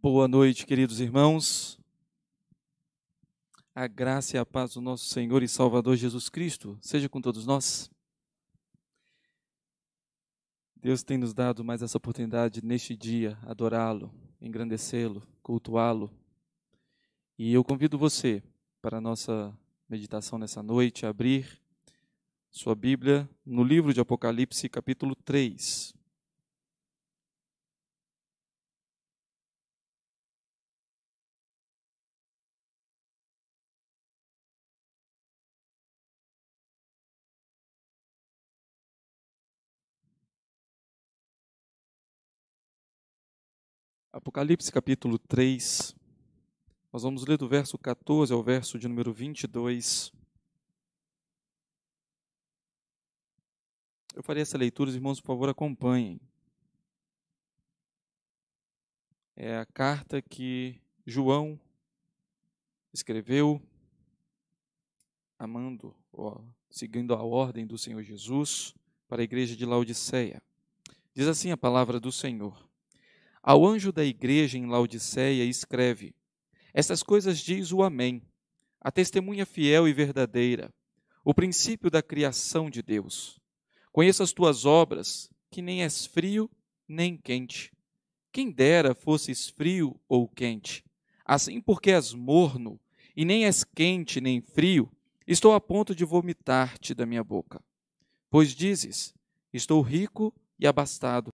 Boa noite, queridos irmãos. A graça e a paz do nosso Senhor e Salvador Jesus Cristo seja com todos nós. Deus tem nos dado mais essa oportunidade neste dia, adorá-lo, engrandecê-lo, cultuá-lo. E eu convido você para a nossa meditação nessa noite, abrir sua Bíblia no livro de Apocalipse, capítulo 3. Apocalipse capítulo 3. Nós vamos ler do verso 14 ao verso de número 22. Eu farei essa leitura, os irmãos, por favor, acompanhem. É a carta que João escreveu, amando, ó, seguindo a ordem do Senhor Jesus, para a igreja de Laodiceia. Diz assim a palavra do Senhor. Ao anjo da igreja em Laodiceia escreve: Estas coisas diz o Amém, a testemunha fiel e verdadeira, o princípio da criação de Deus. Conheço as tuas obras, que nem és frio nem quente. Quem dera fosses frio ou quente. Assim, porque és morno, e nem és quente nem frio, estou a ponto de vomitar-te da minha boca. Pois dizes: Estou rico e abastado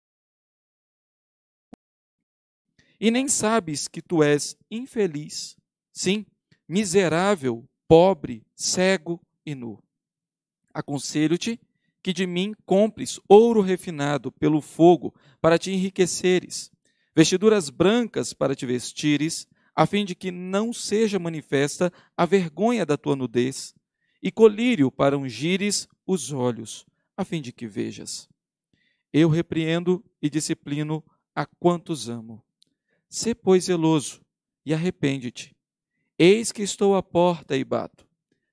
e nem sabes que tu és infeliz, sim, miserável, pobre, cego e nu. Aconselho-te que de mim compres ouro refinado pelo fogo para te enriqueceres, vestiduras brancas para te vestires, a fim de que não seja manifesta a vergonha da tua nudez, e colírio para ungires os olhos, a fim de que vejas. Eu repreendo e disciplino a quantos amo. Sê, pois, zeloso e arrepende-te. Eis que estou à porta e bato.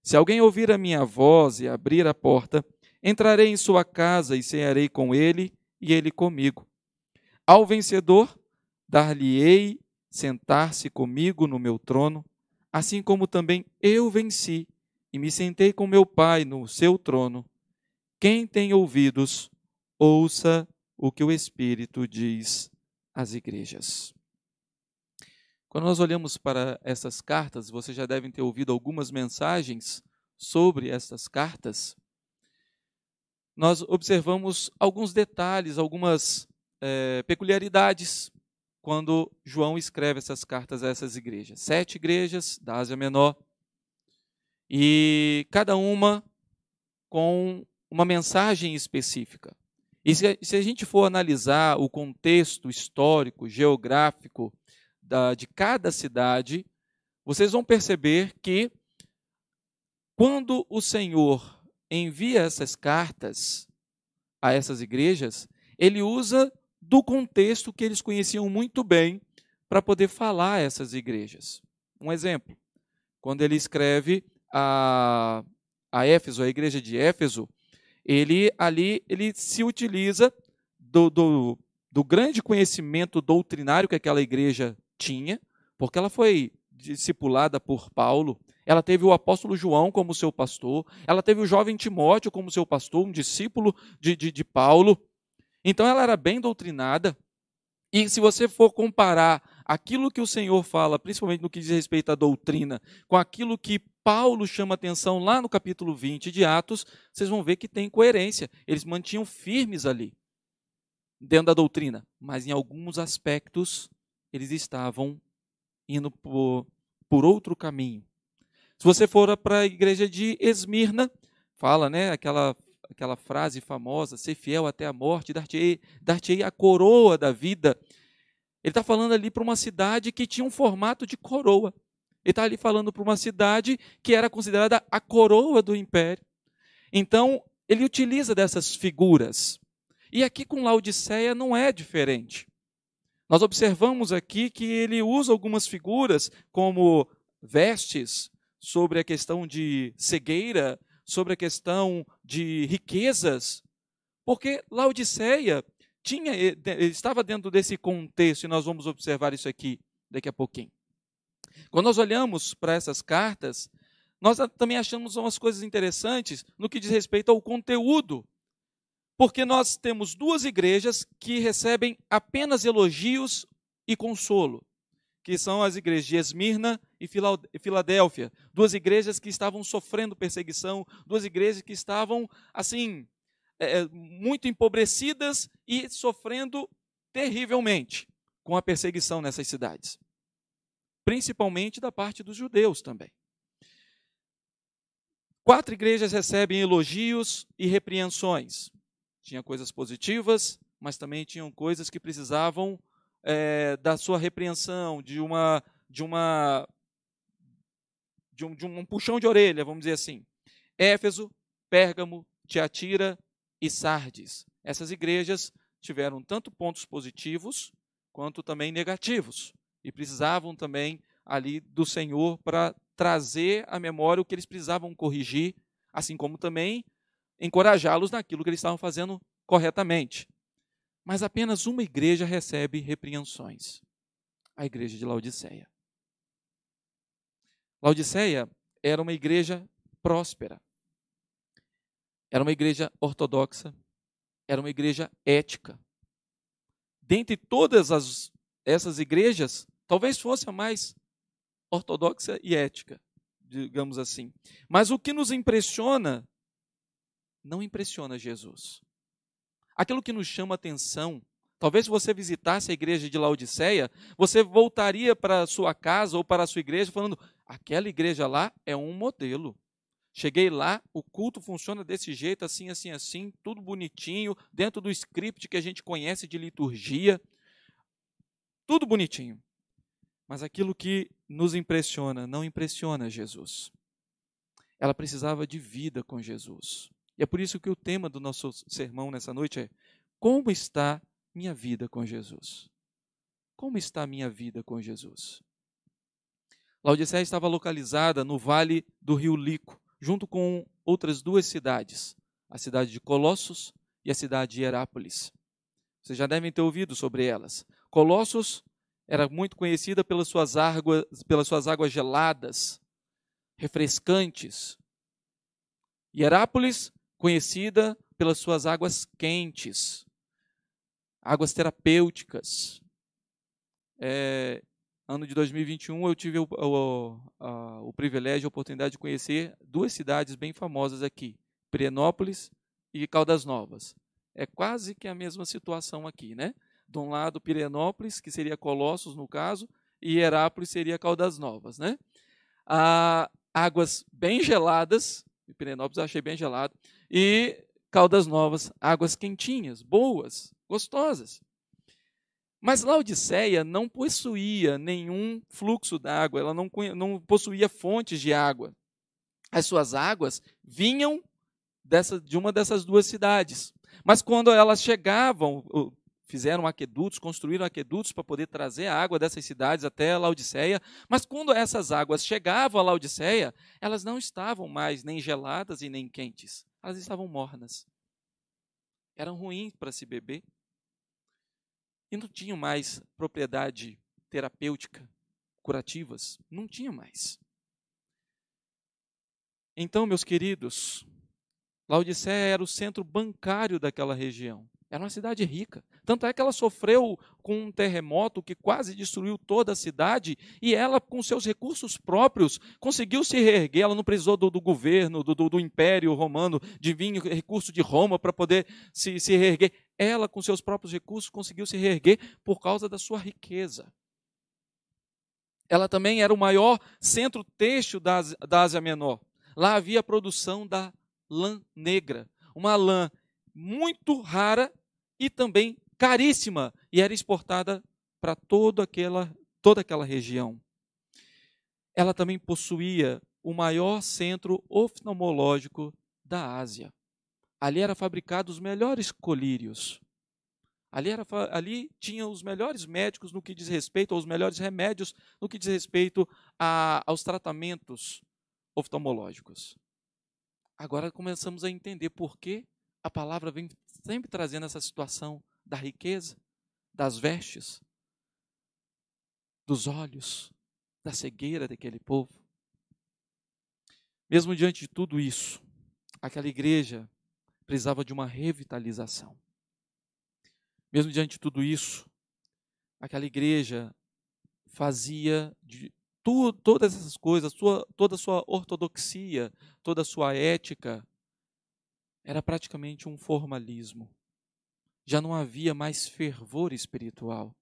Se alguém ouvir a minha voz e abrir a porta, entrarei em sua casa e cearei com ele e ele comigo. Ao vencedor, dar-lhe-ei sentar-se comigo no meu trono, assim como também eu venci e me sentei com meu Pai no seu trono. Quem tem ouvidos, ouça o que o Espírito diz às igrejas. Quando nós olhamos para essas cartas, vocês já devem ter ouvido algumas mensagens sobre essas cartas. Nós observamos alguns detalhes, algumas é, peculiaridades quando João escreve essas cartas a essas igrejas. Sete igrejas da Ásia Menor e cada uma com uma mensagem específica. E se a gente for analisar o contexto histórico, geográfico da, de cada cidade, vocês vão perceber que quando o Senhor envia essas cartas a essas igrejas, ele usa do contexto que eles conheciam muito bem para poder falar a essas igrejas. Um exemplo, quando ele escreve a, a Éfeso, a igreja de Éfeso, ele ali ele se utiliza do, do, do grande conhecimento doutrinário que aquela igreja tinha, porque ela foi discipulada por Paulo, ela teve o apóstolo João como seu pastor, ela teve o jovem Timóteo como seu pastor, um discípulo de, de, de Paulo. Então ela era bem doutrinada. E se você for comparar aquilo que o Senhor fala, principalmente no que diz respeito à doutrina, com aquilo que Paulo chama atenção lá no capítulo 20 de Atos, vocês vão ver que tem coerência. Eles mantinham firmes ali, dentro da doutrina, mas em alguns aspectos eles estavam indo por, por outro caminho. Se você for para a igreja de Esmirna, fala, né, aquela aquela frase famosa, ser fiel até a morte, dar-te-ei dar a coroa da vida. Ele está falando ali para uma cidade que tinha um formato de coroa. Ele está ali falando para uma cidade que era considerada a coroa do império. Então, ele utiliza dessas figuras. E aqui com Laodiceia não é diferente. Nós observamos aqui que ele usa algumas figuras como vestes, sobre a questão de cegueira, sobre a questão de riquezas, porque Laodiceia tinha, eh, eh, estava dentro desse contexto, e nós vamos observar isso aqui daqui a pouquinho. Quando nós olhamos para essas cartas, nós também achamos umas coisas interessantes no que diz respeito ao conteúdo porque nós temos duas igrejas que recebem apenas elogios e consolo, que são as igrejas de Esmirna e Filadélfia, duas igrejas que estavam sofrendo perseguição, duas igrejas que estavam, assim, é, é, muito empobrecidas e sofrendo terrivelmente com a perseguição nessas cidades, principalmente da parte dos judeus também. Quatro igrejas recebem elogios e repreensões. Tinha coisas positivas, mas também tinham coisas que precisavam é, da sua repreensão, de uma de uma de um, de um puxão de orelha, vamos dizer assim. Éfeso, Pérgamo, Teatira e Sardes. Essas igrejas tiveram tanto pontos positivos quanto também negativos e precisavam também ali do Senhor para trazer à memória o que eles precisavam corrigir, assim como também encorajá-los naquilo que eles estavam fazendo corretamente. Mas apenas uma igreja recebe repreensões: a igreja de Laodiceia. Laodiceia era uma igreja próspera, era uma igreja ortodoxa, era uma igreja ética. Dentre todas as, essas igrejas, talvez fosse a mais ortodoxa e ética, digamos assim. Mas o que nos impressiona não impressiona Jesus. Aquilo que nos chama atenção, talvez se você visitasse a igreja de Laodiceia, você voltaria para a sua casa ou para a sua igreja falando: aquela igreja lá é um modelo. Cheguei lá, o culto funciona desse jeito, assim, assim, assim, tudo bonitinho, dentro do script que a gente conhece de liturgia. Tudo bonitinho. Mas aquilo que nos impressiona não impressiona Jesus. Ela precisava de vida com Jesus. E é por isso que o tema do nosso sermão nessa noite é: Como está minha vida com Jesus? Como está minha vida com Jesus? Laodiceia estava localizada no vale do rio Lico, junto com outras duas cidades, a cidade de Colossos e a cidade de Herápolis. Vocês já devem ter ouvido sobre elas. Colossos era muito conhecida pelas suas águas, pelas suas águas geladas, refrescantes. E Herápolis conhecida pelas suas águas quentes, águas terapêuticas. É, ano de 2021, eu tive o, o, a, o privilégio e a oportunidade de conhecer duas cidades bem famosas aqui, Pirenópolis e Caldas Novas. É quase que a mesma situação aqui, né? De um lado, Pirenópolis, que seria Colossos, no caso, e Herápolis seria Caldas Novas, né? Ah, águas bem geladas, Pirenópolis eu achei bem gelado, e Caldas Novas, águas quentinhas, boas, gostosas. Mas Laodiceia não possuía nenhum fluxo d'água, ela não, não possuía fontes de água. As suas águas vinham dessa, de uma dessas duas cidades. Mas quando elas chegavam, fizeram aquedutos, construíram aquedutos para poder trazer a água dessas cidades até Laodiceia, mas quando essas águas chegavam a Laodiceia, elas não estavam mais nem geladas e nem quentes elas estavam mornas. Eram ruins para se beber e não tinham mais propriedade terapêutica, curativas, não tinha mais. Então, meus queridos, Laodiceia era o centro bancário daquela região. Era uma cidade rica. Tanto é que ela sofreu com um terremoto que quase destruiu toda a cidade e ela, com seus recursos próprios, conseguiu se reerguer. Ela não precisou do, do governo, do, do, do, império romano, de vir recurso de Roma para poder se, se reerguer. Ela, com seus próprios recursos, conseguiu se reerguer por causa da sua riqueza. Ela também era o maior centro têxtil da, da Ásia Menor. Lá havia a produção da lã negra, uma lã muito rara e também caríssima e era exportada para toda aquela, toda aquela região. Ela também possuía o maior centro oftalmológico da Ásia. Ali era fabricado os melhores colírios. Ali, era, ali tinha os melhores médicos no que diz respeito, ou os melhores remédios no que diz respeito a, aos tratamentos oftalmológicos. Agora começamos a entender por que a palavra vem sempre trazendo essa situação da riqueza, das vestes, dos olhos, da cegueira daquele povo. Mesmo diante de tudo isso, aquela igreja precisava de uma revitalização. Mesmo diante de tudo isso, aquela igreja fazia de tu, todas essas coisas, sua, toda a sua ortodoxia, toda a sua ética, era praticamente um formalismo já não havia mais fervor espiritual.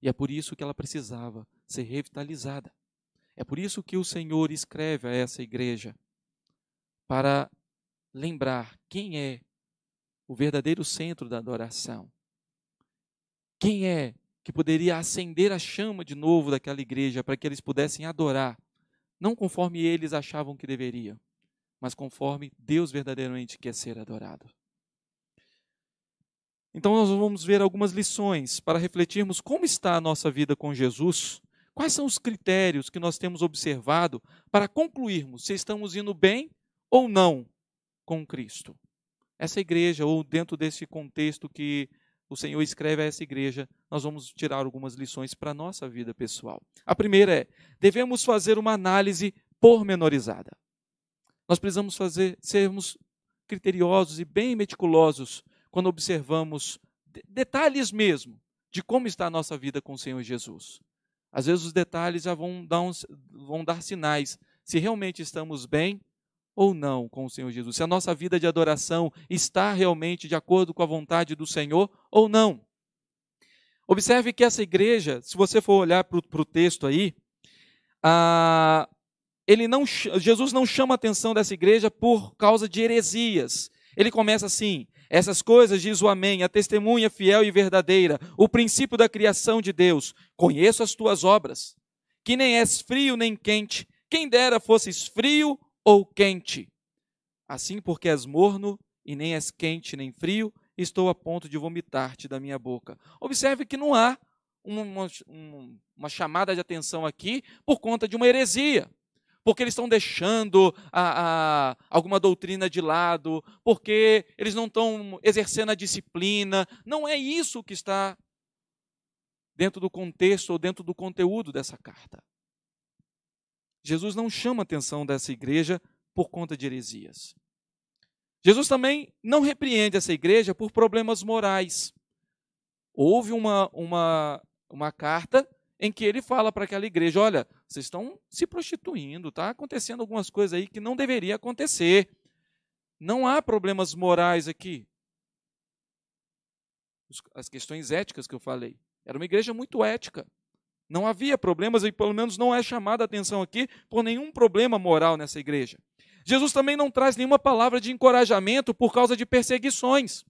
E é por isso que ela precisava ser revitalizada. É por isso que o Senhor escreve a essa igreja para lembrar quem é o verdadeiro centro da adoração. Quem é que poderia acender a chama de novo daquela igreja para que eles pudessem adorar, não conforme eles achavam que deveriam, mas conforme Deus verdadeiramente quer ser adorado. Então, nós vamos ver algumas lições para refletirmos como está a nossa vida com Jesus, quais são os critérios que nós temos observado para concluirmos se estamos indo bem ou não com Cristo. Essa igreja, ou dentro desse contexto que o Senhor escreve a essa igreja, nós vamos tirar algumas lições para a nossa vida pessoal. A primeira é: devemos fazer uma análise pormenorizada. Nós precisamos fazer, sermos criteriosos e bem meticulosos quando observamos detalhes mesmo de como está a nossa vida com o Senhor Jesus. Às vezes os detalhes já vão dar, uns, vão dar sinais se realmente estamos bem ou não com o Senhor Jesus, se a nossa vida de adoração está realmente de acordo com a vontade do Senhor ou não. Observe que essa igreja, se você for olhar para o texto aí, ah, ele não, Jesus não chama a atenção dessa igreja por causa de heresias. Ele começa assim: essas coisas diz o Amém, a testemunha fiel e verdadeira, o princípio da criação de Deus. Conheço as tuas obras, que nem és frio nem quente. Quem dera fosses frio ou quente. Assim, porque és morno e nem és quente nem frio, estou a ponto de vomitar-te da minha boca. Observe que não há uma, uma, uma chamada de atenção aqui por conta de uma heresia porque eles estão deixando a, a, alguma doutrina de lado, porque eles não estão exercendo a disciplina. Não é isso que está dentro do contexto ou dentro do conteúdo dessa carta. Jesus não chama a atenção dessa igreja por conta de heresias. Jesus também não repreende essa igreja por problemas morais. Houve uma, uma, uma carta em que ele fala para aquela igreja: olha, vocês estão se prostituindo, está acontecendo algumas coisas aí que não deveria acontecer. Não há problemas morais aqui. As questões éticas que eu falei. Era uma igreja muito ética. Não havia problemas, e pelo menos não é chamada a atenção aqui por nenhum problema moral nessa igreja. Jesus também não traz nenhuma palavra de encorajamento por causa de perseguições.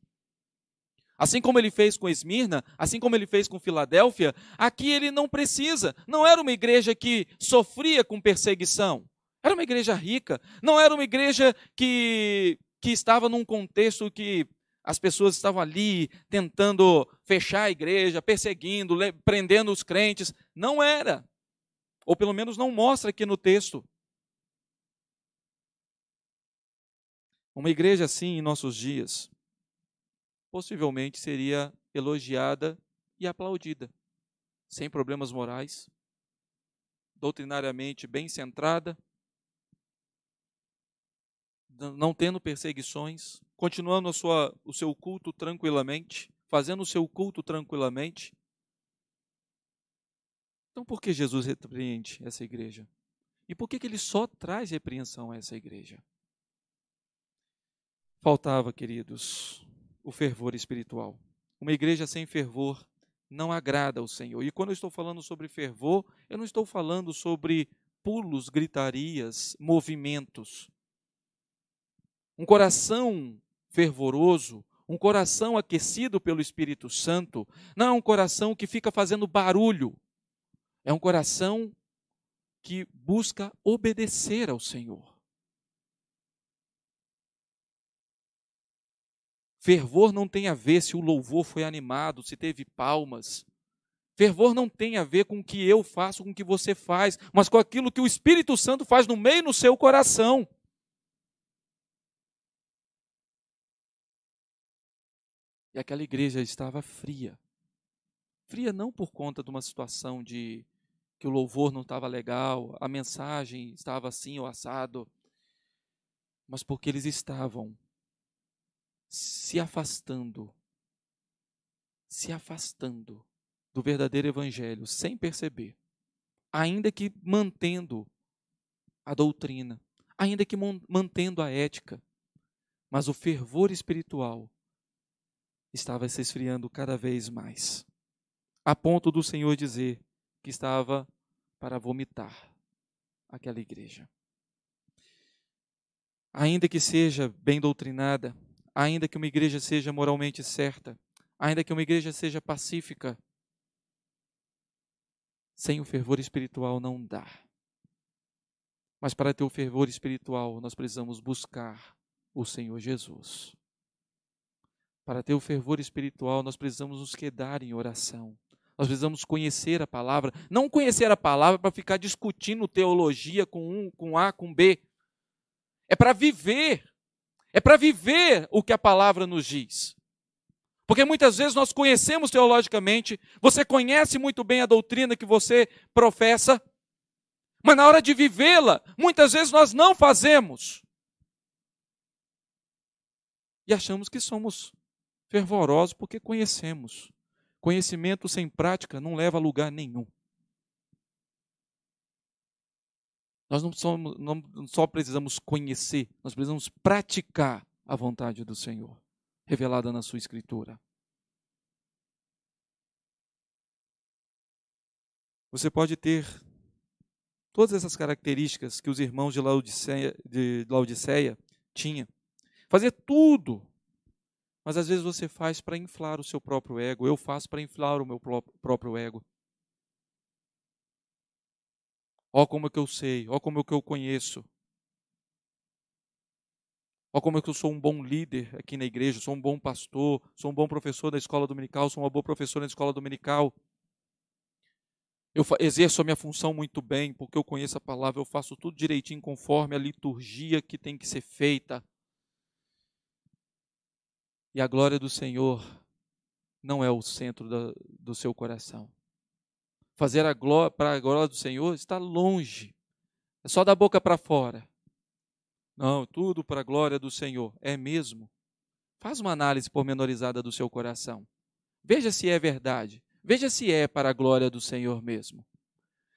Assim como ele fez com Esmirna, assim como ele fez com Filadélfia, aqui ele não precisa. Não era uma igreja que sofria com perseguição. Era uma igreja rica. Não era uma igreja que, que estava num contexto que as pessoas estavam ali tentando fechar a igreja, perseguindo, prendendo os crentes. Não era. Ou pelo menos não mostra aqui no texto. Uma igreja assim em nossos dias possivelmente seria elogiada e aplaudida, sem problemas morais, doutrinariamente bem centrada, não tendo perseguições, continuando sua, o seu culto tranquilamente, fazendo o seu culto tranquilamente. Então, por que Jesus repreende essa igreja? E por que, que ele só traz repreensão a essa igreja? Faltava, queridos, o fervor espiritual. Uma igreja sem fervor não agrada ao Senhor. E quando eu estou falando sobre fervor, eu não estou falando sobre pulos, gritarias, movimentos. Um coração fervoroso, um coração aquecido pelo Espírito Santo, não é um coração que fica fazendo barulho. É um coração que busca obedecer ao Senhor. Fervor não tem a ver se o louvor foi animado, se teve palmas. Fervor não tem a ver com o que eu faço, com o que você faz, mas com aquilo que o Espírito Santo faz no meio no seu coração. E aquela igreja estava fria. Fria não por conta de uma situação de que o louvor não estava legal, a mensagem estava assim ou assado, mas porque eles estavam se afastando, se afastando do verdadeiro evangelho sem perceber, ainda que mantendo a doutrina, ainda que mantendo a ética, mas o fervor espiritual estava se esfriando cada vez mais, a ponto do Senhor dizer que estava para vomitar aquela igreja. Ainda que seja bem doutrinada, ainda que uma igreja seja moralmente certa, ainda que uma igreja seja pacífica, sem o fervor espiritual não dá. Mas para ter o fervor espiritual, nós precisamos buscar o Senhor Jesus. Para ter o fervor espiritual, nós precisamos nos quedar em oração. Nós precisamos conhecer a palavra, não conhecer a palavra para ficar discutindo teologia com um, com A, com B. É para viver é para viver o que a palavra nos diz. Porque muitas vezes nós conhecemos teologicamente, você conhece muito bem a doutrina que você professa, mas na hora de vivê-la, muitas vezes nós não fazemos. E achamos que somos fervorosos porque conhecemos. Conhecimento sem prática não leva a lugar nenhum. Nós não, somos, não só precisamos conhecer, nós precisamos praticar a vontade do Senhor, revelada na sua escritura. Você pode ter todas essas características que os irmãos de Laodiceia, de Laodiceia tinham. Fazer tudo, mas às vezes você faz para inflar o seu próprio ego. Eu faço para inflar o meu próprio ego. Ó como é que eu sei, ó como é que eu conheço. Ó como é que eu sou um bom líder aqui na igreja, sou um bom pastor, sou um bom professor da escola dominical, sou uma boa professora na escola dominical. Eu exerço a minha função muito bem, porque eu conheço a palavra, eu faço tudo direitinho conforme a liturgia que tem que ser feita. E a glória do Senhor não é o centro do seu coração fazer a glória, para a glória do Senhor está longe. É só da boca para fora. Não, tudo para a glória do Senhor. É mesmo? Faz uma análise pormenorizada do seu coração. Veja se é verdade. Veja se é para a glória do Senhor mesmo.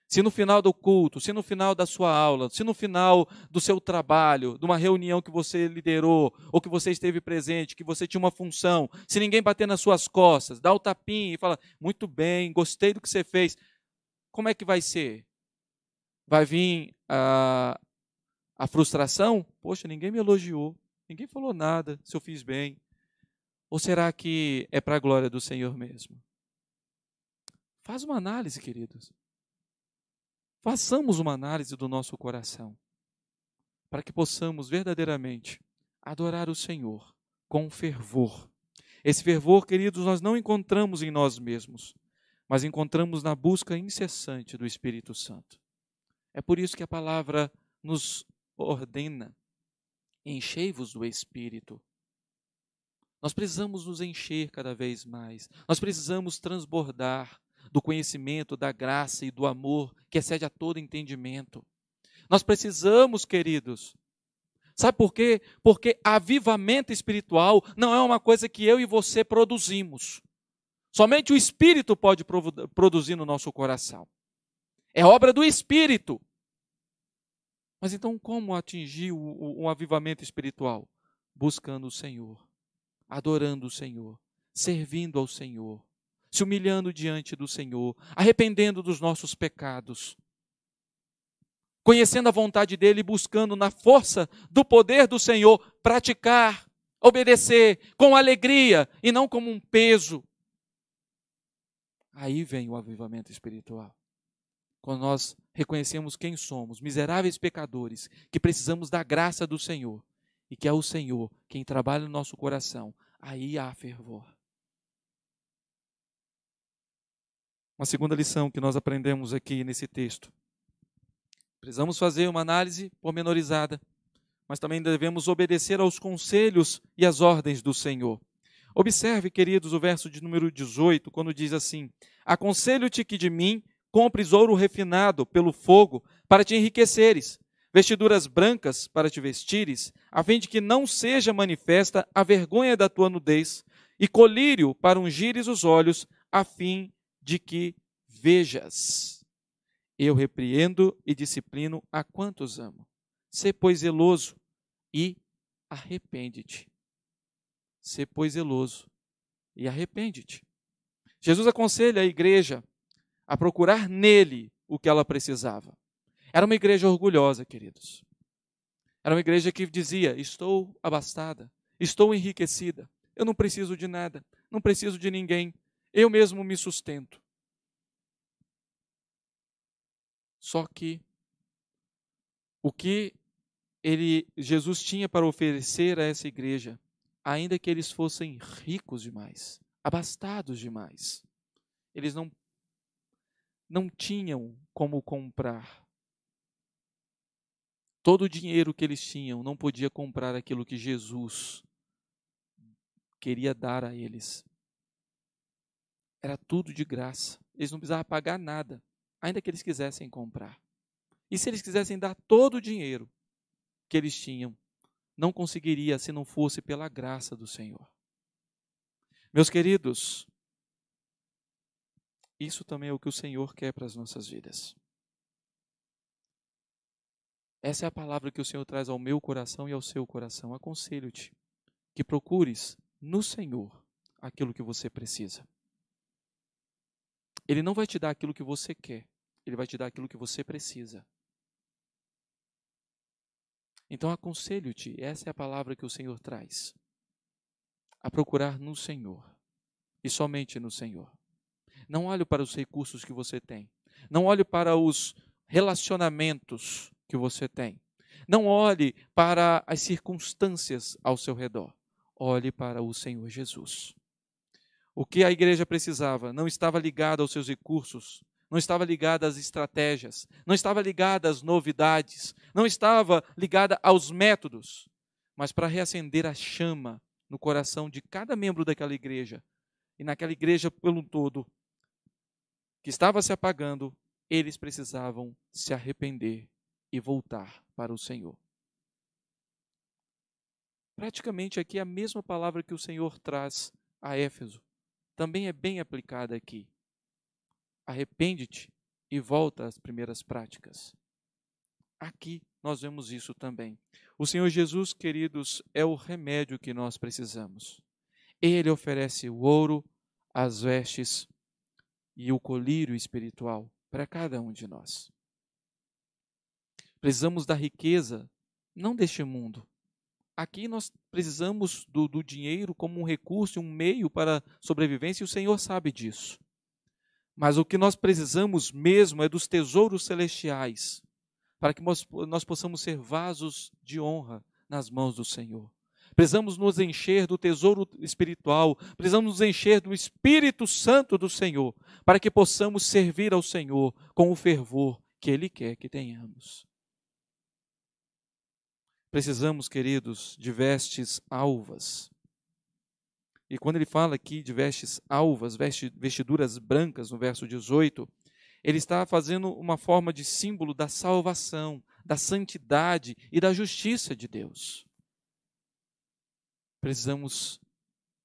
Se no final do culto, se no final da sua aula, se no final do seu trabalho, de uma reunião que você liderou, ou que você esteve presente, que você tinha uma função, se ninguém bater nas suas costas, dá o tapinha e fala: muito bem, gostei do que você fez como é que vai ser? Vai vir a, a frustração? Poxa, ninguém me elogiou, ninguém falou nada se eu fiz bem. Ou será que é para a glória do Senhor mesmo? Faz uma análise, queridos. Façamos uma análise do nosso coração, para que possamos verdadeiramente adorar o Senhor com fervor. Esse fervor, queridos, nós não encontramos em nós mesmos mas encontramos na busca incessante do Espírito Santo. É por isso que a palavra nos ordena: enchei-vos do Espírito. Nós precisamos nos encher cada vez mais, nós precisamos transbordar do conhecimento, da graça e do amor que excede a todo entendimento. Nós precisamos, queridos, Sabe por quê? Porque avivamento espiritual não é uma coisa que eu e você produzimos. Somente o Espírito pode produzir no nosso coração. É obra do Espírito. Mas então, como atingir um avivamento espiritual? Buscando o Senhor, adorando o Senhor, servindo ao Senhor, se humilhando diante do Senhor, arrependendo dos nossos pecados, conhecendo a vontade dEle e buscando, na força do poder do Senhor, praticar, obedecer com alegria e não como um peso Aí vem o avivamento espiritual. Quando nós reconhecemos quem somos, miseráveis pecadores, que precisamos da graça do Senhor e que é o Senhor quem trabalha no nosso coração, aí há fervor. Uma segunda lição que nós aprendemos aqui nesse texto. Precisamos fazer uma análise pormenorizada, mas também devemos obedecer aos conselhos e às ordens do Senhor. Observe, queridos, o verso de número 18, quando diz assim: Aconselho-te que de mim compres ouro refinado pelo fogo, para te enriqueceres, vestiduras brancas para te vestires, a fim de que não seja manifesta a vergonha da tua nudez, e colírio para ungires os olhos, a fim de que vejas. Eu repreendo e disciplino a quantos amo. Sê, pois, zeloso e arrepende-te se pois, zeloso e arrepende-te. Jesus aconselha a igreja a procurar nele o que ela precisava. Era uma igreja orgulhosa, queridos. Era uma igreja que dizia: Estou abastada, estou enriquecida, eu não preciso de nada, não preciso de ninguém, eu mesmo me sustento. Só que o que ele, Jesus tinha para oferecer a essa igreja ainda que eles fossem ricos demais, abastados demais. Eles não não tinham como comprar. Todo o dinheiro que eles tinham não podia comprar aquilo que Jesus queria dar a eles. Era tudo de graça. Eles não precisavam pagar nada, ainda que eles quisessem comprar. E se eles quisessem dar todo o dinheiro que eles tinham, não conseguiria se não fosse pela graça do Senhor. Meus queridos, isso também é o que o Senhor quer para as nossas vidas. Essa é a palavra que o Senhor traz ao meu coração e ao seu coração. Aconselho-te que procures no Senhor aquilo que você precisa. Ele não vai te dar aquilo que você quer, ele vai te dar aquilo que você precisa. Então aconselho-te, essa é a palavra que o Senhor traz, a procurar no Senhor e somente no Senhor. Não olhe para os recursos que você tem, não olhe para os relacionamentos que você tem, não olhe para as circunstâncias ao seu redor, olhe para o Senhor Jesus. O que a igreja precisava não estava ligado aos seus recursos, não estava ligada às estratégias, não estava ligada às novidades, não estava ligada aos métodos, mas para reacender a chama no coração de cada membro daquela igreja e naquela igreja pelo todo que estava se apagando, eles precisavam se arrepender e voltar para o Senhor. Praticamente aqui a mesma palavra que o Senhor traz a Éfeso também é bem aplicada aqui arrepende-te e volta às primeiras práticas. Aqui nós vemos isso também. O Senhor Jesus, queridos, é o remédio que nós precisamos. Ele oferece o ouro, as vestes e o colírio espiritual para cada um de nós. Precisamos da riqueza, não deste mundo. Aqui nós precisamos do, do dinheiro como um recurso, um meio para sobrevivência, e o Senhor sabe disso. Mas o que nós precisamos mesmo é dos tesouros celestiais, para que nós, possamos ser vasos de honra nas mãos do Senhor. Precisamos nos encher do tesouro espiritual, precisamos nos encher do Espírito Santo do Senhor, para que possamos servir ao Senhor com o fervor que Ele quer que tenhamos. Precisamos, queridos, de vestes alvas, e quando ele fala aqui de vestes alvas, vestiduras brancas, no verso 18, ele está fazendo uma forma de símbolo da salvação, da santidade e da justiça de Deus. Precisamos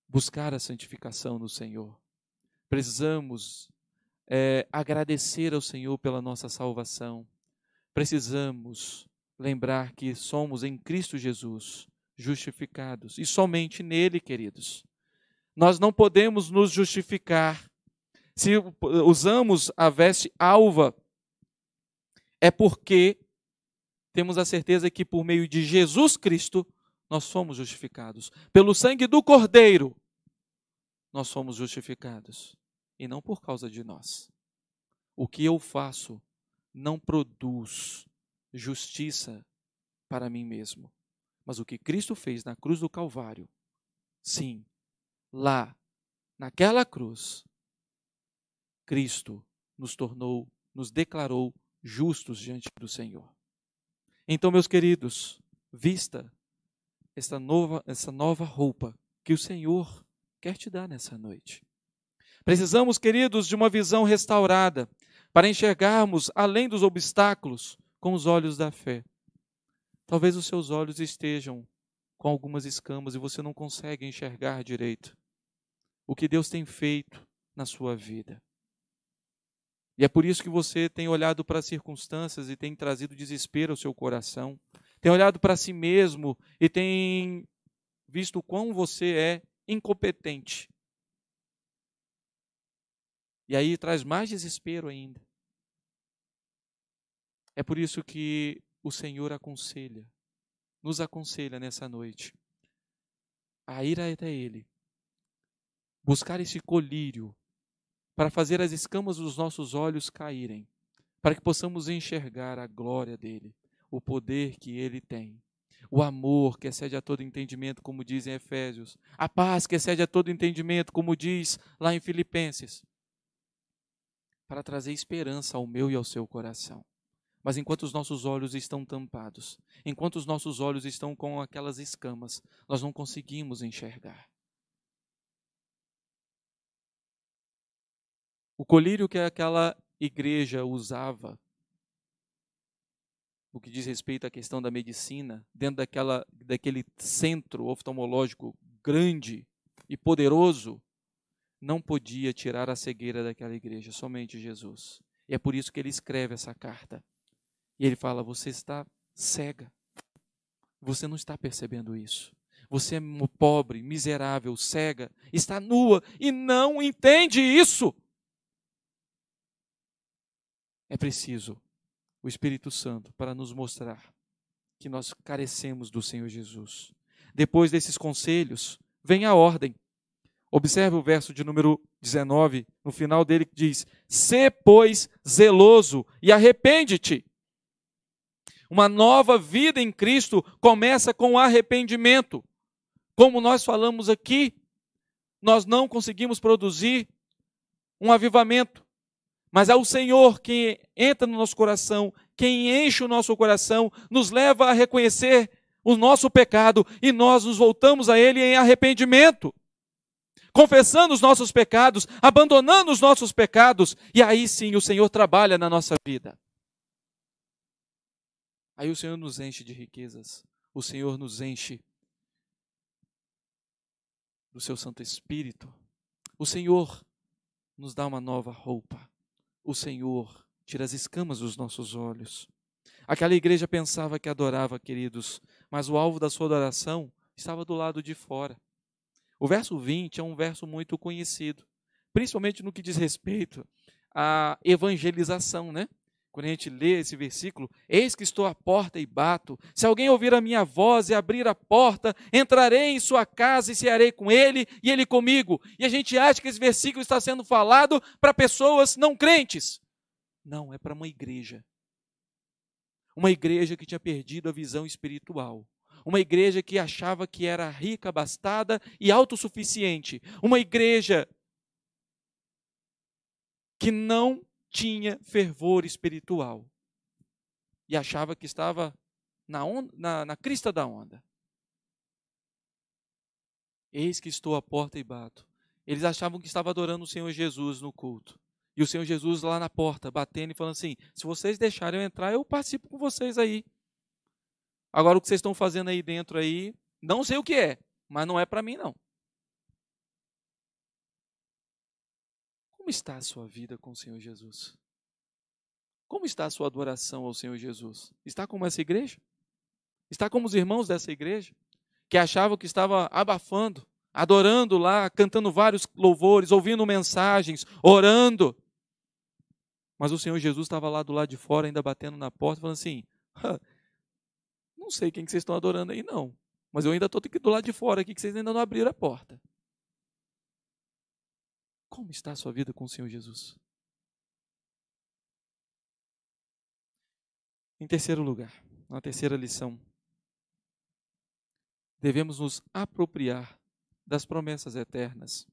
buscar a santificação no Senhor. Precisamos é, agradecer ao Senhor pela nossa salvação. Precisamos lembrar que somos em Cristo Jesus justificados e somente nele, queridos nós não podemos nos justificar. Se usamos a veste alva, é porque temos a certeza que por meio de Jesus Cristo nós somos justificados. Pelo sangue do Cordeiro, nós somos justificados. E não por causa de nós. O que eu faço não produz justiça para mim mesmo. Mas o que Cristo fez na cruz do Calvário, sim, lá, naquela cruz, Cristo nos tornou, nos declarou justos diante do Senhor. Então, meus queridos, vista essa nova, essa nova roupa que o Senhor quer te dar nessa noite. Precisamos, queridos, de uma visão restaurada para enxergarmos além dos obstáculos com os olhos da fé. Talvez os seus olhos estejam com algumas escamas e você não consegue enxergar direito o que Deus tem feito na sua vida. E é por isso que você tem olhado para as circunstâncias e tem trazido desespero ao seu coração, tem olhado para si mesmo e tem visto o quão você é incompetente. E aí traz mais desespero ainda. É por isso que o Senhor aconselha, nos aconselha nessa noite, a ir até Ele buscar este colírio para fazer as escamas dos nossos olhos caírem, para que possamos enxergar a glória dele, o poder que ele tem, o amor que excede a todo entendimento, como diz em Efésios, a paz que excede a todo entendimento, como diz lá em Filipenses, para trazer esperança ao meu e ao seu coração. Mas enquanto os nossos olhos estão tampados, enquanto os nossos olhos estão com aquelas escamas, nós não conseguimos enxergar. O colírio que aquela igreja usava, o que diz respeito à questão da medicina, dentro daquela, daquele centro oftalmológico grande e poderoso, não podia tirar a cegueira daquela igreja, somente Jesus. E é por isso que ele escreve essa carta. E ele fala: Você está cega. Você não está percebendo isso. Você é pobre, miserável, cega, está nua e não entende isso. É preciso o Espírito Santo para nos mostrar que nós carecemos do Senhor Jesus. Depois desses conselhos, vem a ordem. Observe o verso de número 19, no final dele que diz: "Se pois zeloso e arrepende-te". Uma nova vida em Cristo começa com arrependimento. Como nós falamos aqui, nós não conseguimos produzir um avivamento mas é o Senhor que entra no nosso coração, quem enche o nosso coração, nos leva a reconhecer o nosso pecado e nós nos voltamos a Ele em arrependimento, confessando os nossos pecados, abandonando os nossos pecados, e aí sim o Senhor trabalha na nossa vida. Aí o Senhor nos enche de riquezas, o Senhor nos enche do Seu Santo Espírito, o Senhor nos dá uma nova roupa o Senhor, tira as escamas dos nossos olhos. Aquela igreja pensava que adorava, queridos, mas o alvo da sua adoração estava do lado de fora. O verso 20 é um verso muito conhecido, principalmente no que diz respeito à evangelização, né? quando a gente lê esse versículo, eis que estou à porta e bato. Se alguém ouvir a minha voz e abrir a porta, entrarei em sua casa e cearei com ele e ele comigo. E a gente acha que esse versículo está sendo falado para pessoas não crentes. Não, é para uma igreja. Uma igreja que tinha perdido a visão espiritual uma igreja que achava que era rica, abastada e autossuficiente, uma igreja que não tinha fervor espiritual e achava que estava na, onda, na, na crista da onda. Eis que estou à porta e bato. Eles achavam que estava adorando o Senhor Jesus no culto. E o Senhor Jesus lá na porta, batendo e falando assim: se vocês deixarem eu entrar, eu participo com vocês aí. Agora o que vocês estão fazendo aí dentro aí, não sei o que é, mas não é para mim não. Como está a sua vida com o Senhor Jesus? Como está a sua adoração ao Senhor Jesus? Está como essa igreja? Está como os irmãos dessa igreja que achavam que estava abafando, adorando lá, cantando vários louvores, ouvindo mensagens, orando. Mas o Senhor Jesus estava lá do lado de fora, ainda batendo na porta, falando assim: não sei quem que vocês estão adorando aí, não. Mas eu ainda estou do lado de fora aqui, que vocês ainda não abriram a porta. Como está a sua vida com o Senhor Jesus? Em terceiro lugar, na terceira lição, devemos nos apropriar das promessas eternas.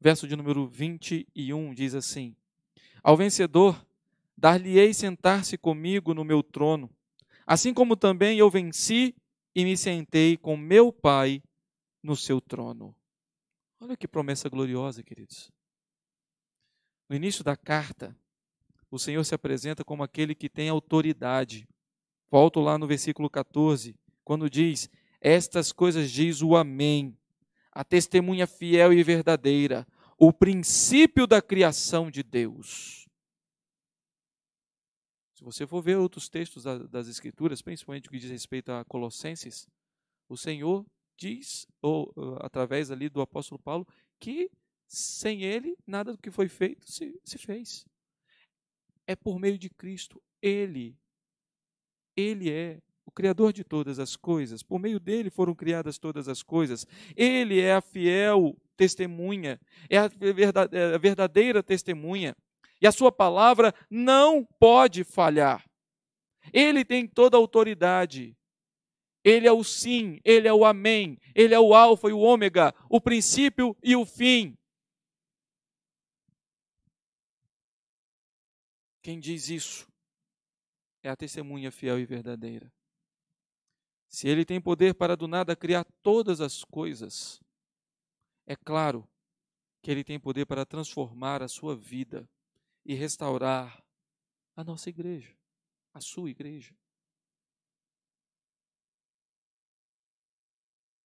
Verso de número 21 diz assim: Ao vencedor dar-lhe-ei sentar-se comigo no meu trono, assim como também eu venci e me sentei com meu Pai no seu trono. Olha que promessa gloriosa, queridos. No início da carta, o Senhor se apresenta como aquele que tem autoridade. Volto lá no versículo 14, quando diz: Estas coisas diz o Amém, a testemunha fiel e verdadeira, o princípio da criação de Deus. Se você for ver outros textos das Escrituras, principalmente o que diz respeito a Colossenses, o Senhor diz, ou uh, através ali do apóstolo Paulo, que sem ele, nada do que foi feito se, se fez. É por meio de Cristo. Ele, ele é o Criador de todas as coisas. Por meio dele foram criadas todas as coisas. Ele é a fiel testemunha, é a é verdadeira testemunha. E a sua palavra não pode falhar. Ele tem toda a autoridade. Ele é o sim, ele é o amém, ele é o alfa e o ômega, o princípio e o fim. Quem diz isso é a testemunha fiel e verdadeira. Se ele tem poder para do nada criar todas as coisas, é claro que ele tem poder para transformar a sua vida e restaurar a nossa igreja, a sua igreja.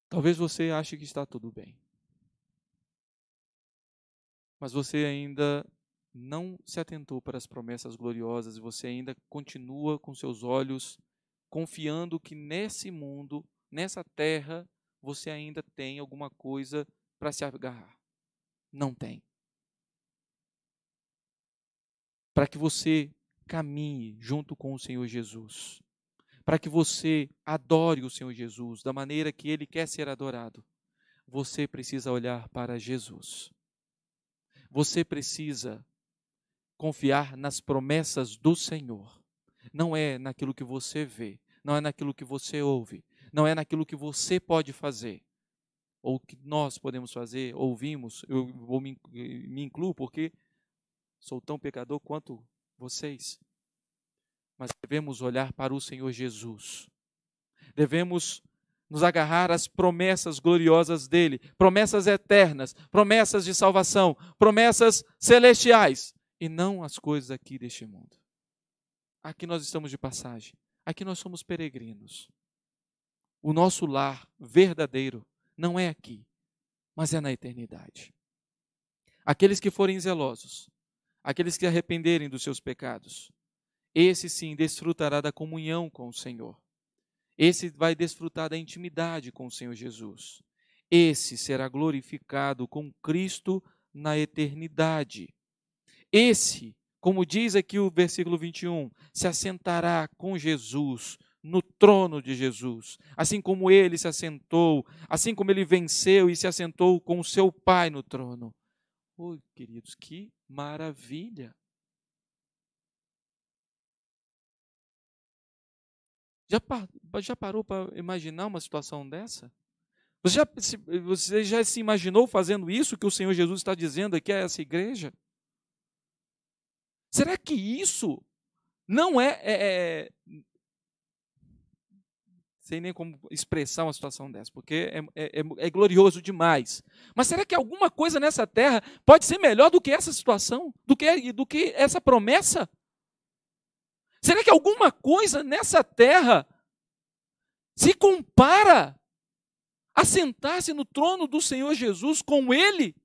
Talvez você ache que está tudo bem. Mas você ainda não se atentou para as promessas gloriosas e você ainda continua com seus olhos confiando que nesse mundo, nessa terra, você ainda tem alguma coisa para se agarrar. Não tem. Para que você caminhe junto com o Senhor Jesus. Para que você adore o Senhor Jesus da maneira que ele quer ser adorado, você precisa olhar para Jesus. Você precisa confiar nas promessas do Senhor. Não é naquilo que você vê, não é naquilo que você ouve, não é naquilo que você pode fazer, ou que nós podemos fazer, ouvimos, eu vou me, eh, me incluo porque sou tão pecador quanto vocês. Mas devemos olhar para o Senhor Jesus. Devemos nos agarrar às promessas gloriosas dele, promessas eternas, promessas de salvação, promessas celestiais e não as coisas aqui deste mundo. Aqui nós estamos de passagem, aqui nós somos peregrinos. O nosso lar verdadeiro não é aqui, mas é na eternidade. Aqueles que forem zelosos, aqueles que arrependerem dos seus pecados, esse sim desfrutará da comunhão com o Senhor. Esse vai desfrutar da intimidade com o Senhor Jesus. Esse será glorificado com Cristo na eternidade. Esse, como diz aqui o versículo 21, se assentará com Jesus no trono de Jesus, assim como ele se assentou, assim como ele venceu e se assentou com o seu Pai no trono. Oi, oh, queridos, que maravilha! Já, já parou para imaginar uma situação dessa? Você já, você já se imaginou fazendo isso que o Senhor Jesus está dizendo aqui a essa igreja? Será que isso não é, é, é sei nem como expressar uma situação dessa, porque é, é, é, é, glorioso demais. Mas será que alguma coisa nessa terra pode ser melhor do que essa situação? Do que, do que essa promessa? Será que alguma coisa nessa terra se compara a sentar-se no trono do Senhor Jesus com Ele?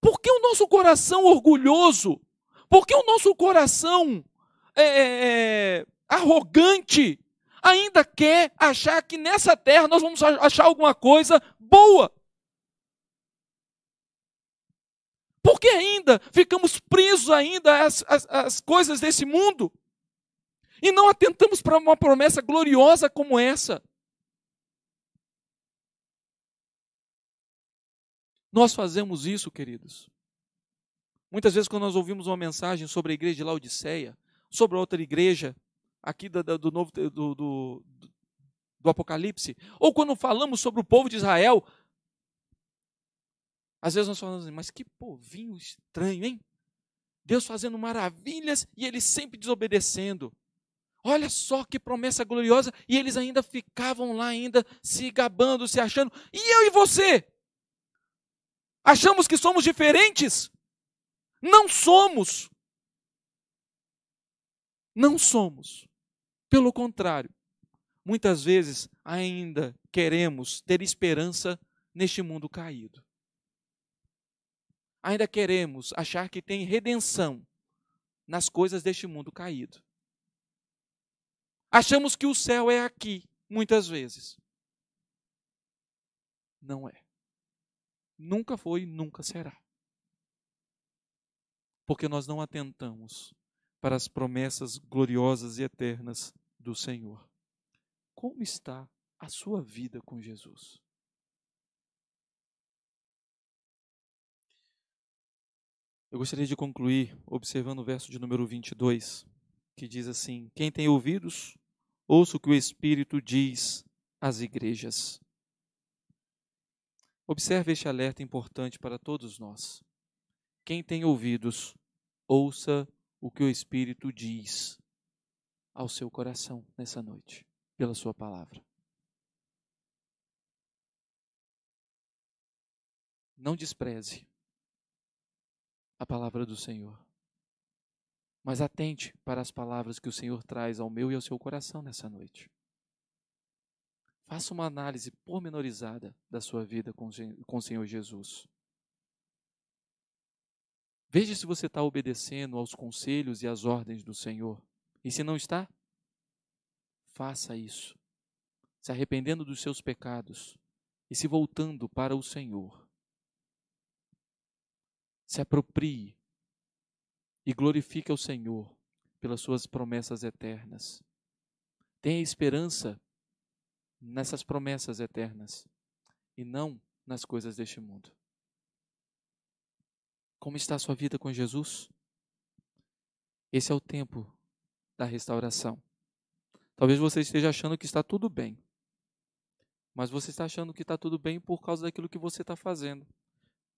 Por que o nosso coração orgulhoso? Por que o nosso coração é, é, é arrogante ainda quer achar que nessa terra nós vamos achar alguma coisa boa? Por que ainda ficamos presos ainda às, às, às coisas desse mundo? E não atentamos para uma promessa gloriosa como essa. Nós fazemos isso, queridos. Muitas vezes, quando nós ouvimos uma mensagem sobre a igreja de Laodiceia, sobre outra igreja aqui do, do, novo, do, do, do Apocalipse, ou quando falamos sobre o povo de Israel, às vezes nós falamos assim, mas que povinho estranho, hein? Deus fazendo maravilhas e eles sempre desobedecendo. Olha só que promessa gloriosa, e eles ainda ficavam lá, ainda se gabando, se achando. E eu e você? Achamos que somos diferentes? Não somos. Não somos. Pelo contrário, muitas vezes ainda queremos ter esperança neste mundo caído. Ainda queremos achar que tem redenção nas coisas deste mundo caído. Achamos que o céu é aqui, muitas vezes. Não é. Nunca foi e nunca será. Porque nós não atentamos para as promessas gloriosas e eternas do Senhor. Como está a sua vida com Jesus? Eu gostaria de concluir observando o verso de número 22, que diz assim: Quem tem ouvidos, ouça o que o Espírito diz às igrejas. Observe este alerta importante para todos nós. Quem tem ouvidos, ouça o que o Espírito diz ao seu coração nessa noite, pela sua palavra. Não despreze a palavra do Senhor, mas atente para as palavras que o Senhor traz ao meu e ao seu coração nessa noite. Faça uma análise pormenorizada da sua vida com, o Senhor Jesus. Veja se você está obedecendo aos conselhos e às ordens do Senhor. E se não está, faça isso, se arrependendo dos seus pecados e se voltando para o Senhor. Se aproprie e glorifique ao Senhor pelas suas promessas eternas. Tenha esperança nessas promessas eternas e não nas coisas deste mundo. Como está a sua vida com Jesus? Esse é o tempo da restauração. Talvez você esteja achando que está tudo bem, mas você está achando que está tudo bem por causa daquilo que você está fazendo.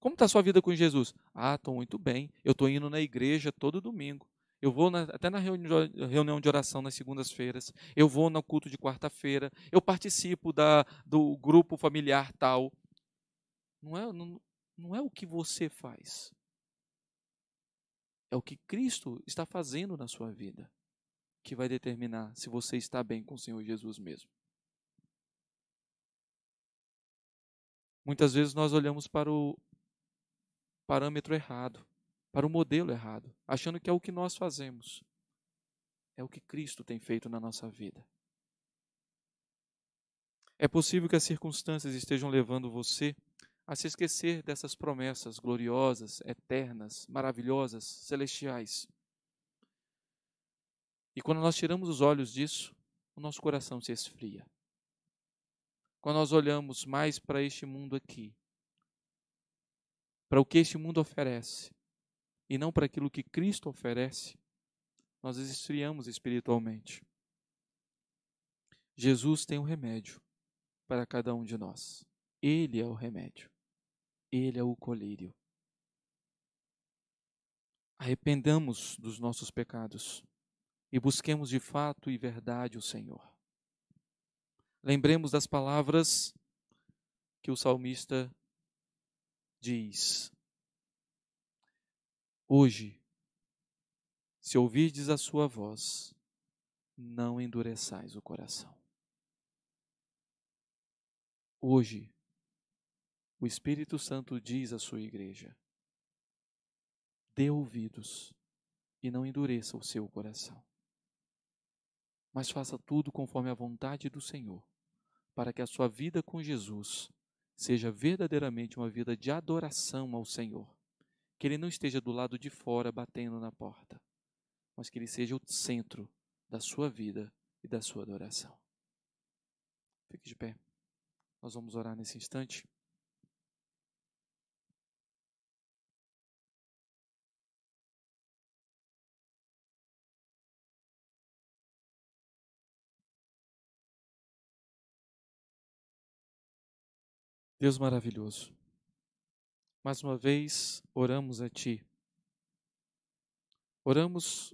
Como está a sua vida com Jesus? Ah, estou muito bem. Eu estou indo na igreja todo domingo. Eu vou na, até na reunião de oração nas segundas-feiras, eu vou no culto de quarta-feira, eu participo da, do grupo familiar tal. Não é, não, não é o que você faz, é o que Cristo está fazendo na sua vida que vai determinar se você está bem com o Senhor Jesus mesmo. Muitas vezes nós olhamos para o parâmetro errado para o modelo errado, achando que é o que nós fazemos. É o que Cristo tem feito na nossa vida. É possível que as circunstâncias estejam levando você a se esquecer dessas promessas gloriosas, eternas, maravilhosas, celestiais. E quando nós tiramos os olhos disso, o nosso coração se esfria. Quando nós olhamos mais para este mundo aqui, para o que este mundo oferece, e não para aquilo que Cristo oferece, nós esfriamos espiritualmente. Jesus tem um remédio para cada um de nós. Ele é o remédio. Ele é o colírio. Arrependamos dos nossos pecados e busquemos de fato e verdade o Senhor. Lembremos das palavras que o salmista diz: Hoje, se ouvirdes a sua voz, não endureçais o coração. Hoje, o Espírito Santo diz à sua igreja: dê ouvidos e não endureça o seu coração. Mas faça tudo conforme a vontade do Senhor, para que a sua vida com Jesus seja verdadeiramente uma vida de adoração ao Senhor que ele não esteja do lado de fora batendo na porta, mas que ele seja o centro da sua vida e da sua adoração. Fique de pé. Nós vamos orar nesse instante. Deus maravilhoso mais uma vez oramos a Ti. Oramos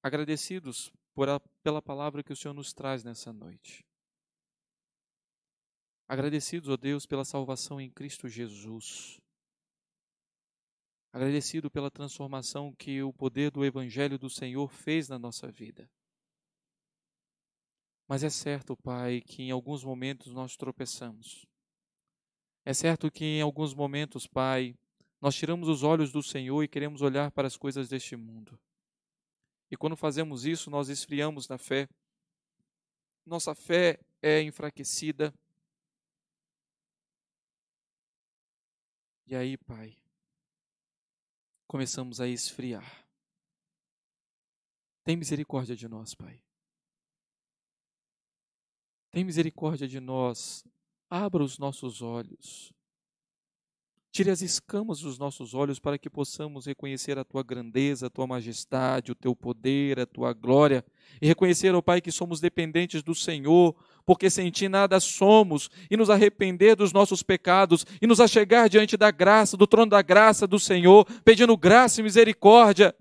agradecidos por a, pela palavra que o Senhor nos traz nessa noite. Agradecidos, ó Deus, pela salvação em Cristo Jesus. Agradecido pela transformação que o poder do Evangelho do Senhor fez na nossa vida. Mas é certo, Pai, que em alguns momentos nós tropeçamos. É certo que em alguns momentos, Pai, nós tiramos os olhos do Senhor e queremos olhar para as coisas deste mundo. E quando fazemos isso, nós esfriamos na fé. Nossa fé é enfraquecida. E aí, Pai, começamos a esfriar. Tem misericórdia de nós, Pai. Tem misericórdia de nós, abra os nossos olhos. Tire as escamas dos nossos olhos para que possamos reconhecer a tua grandeza, a tua majestade, o teu poder, a tua glória. E reconhecer, ó oh Pai, que somos dependentes do Senhor, porque sem ti nada somos. E nos arrepender dos nossos pecados e nos achegar diante da graça, do trono da graça do Senhor, pedindo graça e misericórdia.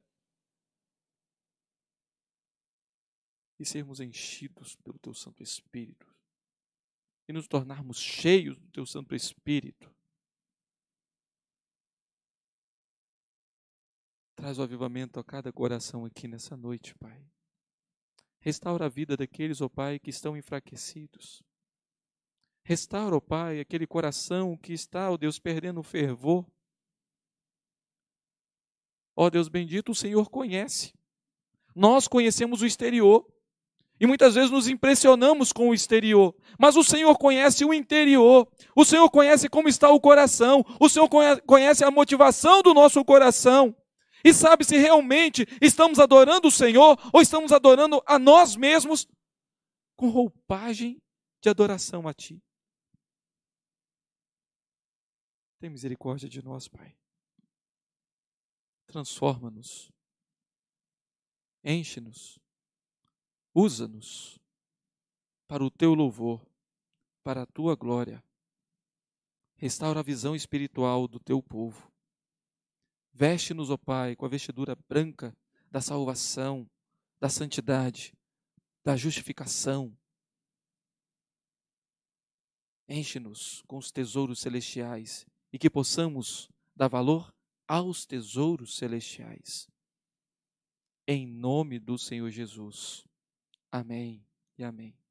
E sermos enchidos pelo teu Santo Espírito e nos tornarmos cheios do Teu Santo Espírito. Traz o avivamento a cada coração aqui nessa noite, Pai. Restaura a vida daqueles, ó oh Pai, que estão enfraquecidos. Restaura, ó oh Pai, aquele coração que está, ó oh Deus, perdendo o fervor. Ó Deus bendito, o Senhor conhece. Nós conhecemos o exterior, e muitas vezes nos impressionamos com o exterior, mas o Senhor conhece o interior, o Senhor conhece como está o coração, o Senhor conhece a motivação do nosso coração e sabe se realmente estamos adorando o Senhor ou estamos adorando a nós mesmos com roupagem de adoração a Ti. Tem misericórdia de nós, Pai. Transforma-nos, enche-nos Usa-nos para o teu louvor, para a tua glória. Restaura a visão espiritual do teu povo. Veste-nos, ó Pai, com a vestidura branca da salvação, da santidade, da justificação. Enche-nos com os tesouros celestiais e que possamos dar valor aos tesouros celestiais. Em nome do Senhor Jesus. Amém e amém.